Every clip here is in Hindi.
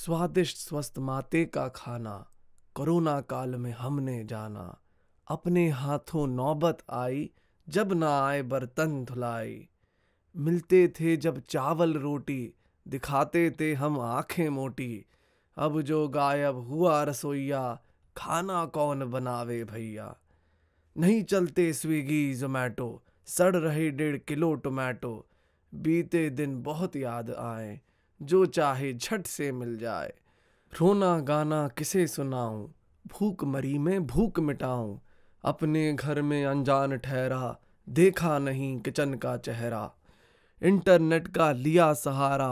स्वादिष्ट स्वस्थ माते का खाना कोरोना काल में हमने जाना अपने हाथों नौबत आई जब ना आए बर्तन धुलाई मिलते थे जब चावल रोटी दिखाते थे हम आंखें मोटी अब जो गायब हुआ रसोईया खाना कौन बनावे भैया नहीं चलते स्विगी जोमेटो सड़ रहे डेढ़ किलो टोमेटो बीते दिन बहुत याद आए जो चाहे झट से मिल जाए रोना गाना किसे सुनाऊं भूख मरी में भूख मिटाऊं अपने घर में अनजान ठहरा देखा नहीं किचन का चेहरा इंटरनेट का लिया सहारा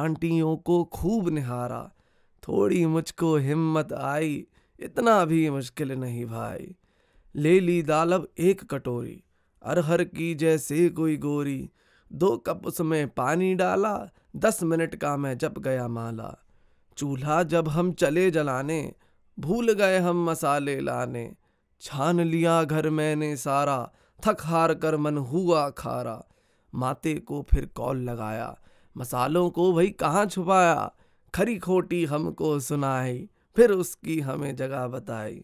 आंटियों को खूब निहारा थोड़ी मुझको हिम्मत आई इतना भी मुश्किल नहीं भाई ले ली दालब एक कटोरी अरहर की जैसे कोई गोरी दो कप उसमें पानी डाला दस मिनट का मैं जब गया माला चूल्हा जब हम चले जलाने भूल गए हम मसाले लाने छान लिया घर मैंने सारा थक हार कर मन हुआ खारा माते को फिर कॉल लगाया मसालों को भाई कहाँ छुपाया खरी खोटी हमको सुनाई फिर उसकी हमें जगह बताई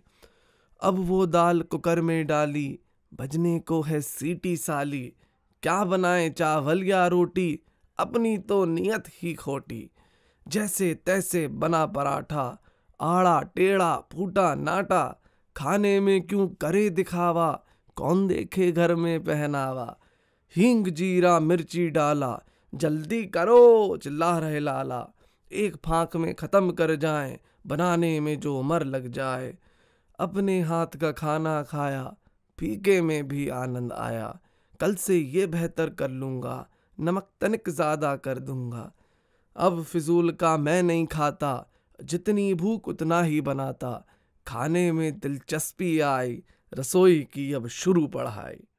अब वो दाल कुकर में डाली बजने को है सीटी साली क्या बनाए चावल या रोटी अपनी तो नियत ही खोटी जैसे तैसे बना पराठा आड़ा टेढ़ा फूटा नाटा खाने में क्यों करे दिखावा कौन देखे घर में पहनावा हींग जीरा मिर्ची डाला जल्दी करो चिल्ला रहे लाला एक फांक में ख़त्म कर जाए बनाने में जो उम्र लग जाए अपने हाथ का खाना खाया फीके में भी आनंद आया कल से ये बेहतर कर लूँगा नमक तनिक ज़्यादा कर दूंगा अब फिजूल का मैं नहीं खाता जितनी भूख उतना ही बनाता खाने में दिलचस्पी आई रसोई की अब शुरू पढ़ाई